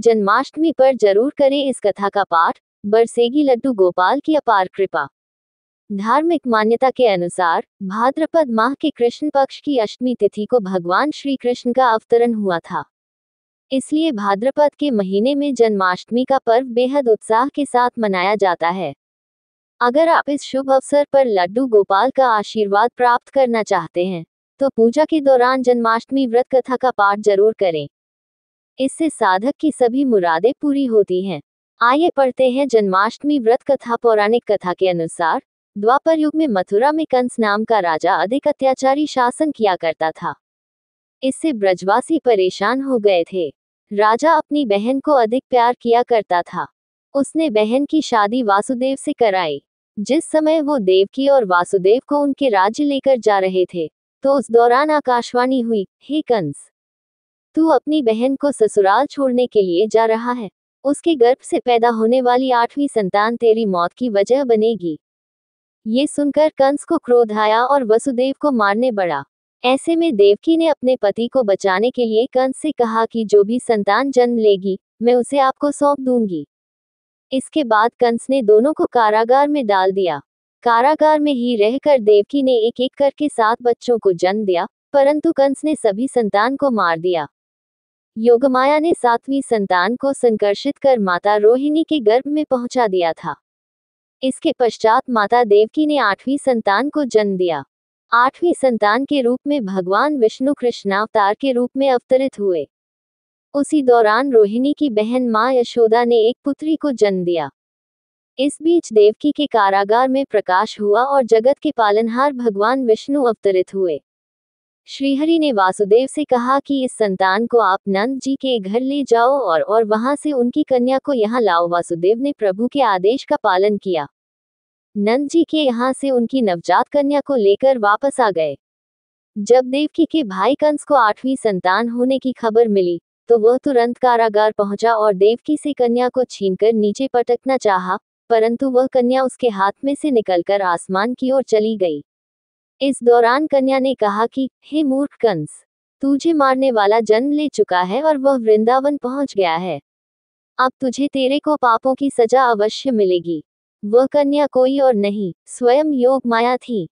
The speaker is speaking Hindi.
जन्माष्टमी पर जरूर करें इस कथा का पाठ बरसेगी लड्डू गोपाल की अपार कृपा धार्मिक मान्यता के अनुसार भाद्रपद माह के कृष्ण पक्ष की अष्टमी तिथि को भगवान श्री कृष्ण का अवतरण हुआ था इसलिए भाद्रपद के महीने में जन्माष्टमी का पर्व बेहद उत्साह के साथ मनाया जाता है अगर आप इस शुभ अवसर पर लड्डू गोपाल का आशीर्वाद प्राप्त करना चाहते हैं तो पूजा के दौरान जन्माष्टमी व्रत कथा का पाठ जरूर करें इससे साधक की सभी मुरादें पूरी होती हैं आइए पढ़ते हैं जन्माष्टमी व्रत कथा पौराणिक कथा के अनुसार द्वापर युग में मथुरा में कंस नाम का राजा अधिक अत्याचारी शासन किया करता था इससे ब्रजवासी परेशान हो गए थे राजा अपनी बहन को अधिक प्यार किया करता था उसने बहन की शादी वासुदेव से कराई जिस समय वो देवकी और वासुदेव को उनके राज्य लेकर जा रहे थे तो उस दौरान आकाशवाणी हुई हे कंस तू अपनी बहन को ससुराल छोड़ने के लिए जा रहा है उसके गर्भ से पैदा होने वाली आठवीं संतान तेरी मौत की वजह बनेगी ये सुनकर कंस को क्रोध आया और वसुदेव को मारने बढ़ा ऐसे में देवकी ने अपने पति को बचाने के लिए कंस से कहा कि जो भी संतान जन्म लेगी मैं उसे आपको सौंप दूंगी इसके बाद कंस ने दोनों को कारागार में डाल दिया कारागार में ही रहकर देवकी ने एक एक करके सात बच्चों को जन्म दिया परंतु कंस ने सभी संतान को मार दिया योगमाया ने सातवीं संतान को संकर्षित कर माता रोहिणी के गर्भ में पहुंचा दिया था इसके पश्चात माता देवकी ने आठवीं संतान को जन्म दिया आठवीं संतान के रूप में भगवान विष्णु अवतार के रूप में अवतरित हुए उसी दौरान रोहिणी की बहन माँ यशोदा ने एक पुत्री को जन्म दिया इस बीच देवकी के कारागार में प्रकाश हुआ और जगत के पालनहार भगवान विष्णु अवतरित हुए श्रीहरि ने वासुदेव से कहा कि इस संतान को आप नंद जी के घर ले जाओ और और वहां से उनकी कन्या को यहाँ लाओ वासुदेव ने प्रभु के आदेश का पालन किया नंद जी के यहाँ से उनकी नवजात कन्या को लेकर वापस आ गए जब देवकी के भाई कंस को आठवीं संतान होने की खबर मिली तो वह तुरंत कारागार पहुंचा और देवकी से कन्या को छीनकर नीचे पटकना चाहा, परंतु वह कन्या उसके हाथ में से निकलकर आसमान की ओर चली गई इस दौरान कन्या ने कहा कि हे मूर्ख कंस तुझे मारने वाला जन्म ले चुका है और वह वृंदावन पहुंच गया है अब तुझे तेरे को पापों की सजा अवश्य मिलेगी वह कन्या कोई और नहीं स्वयं योग माया थी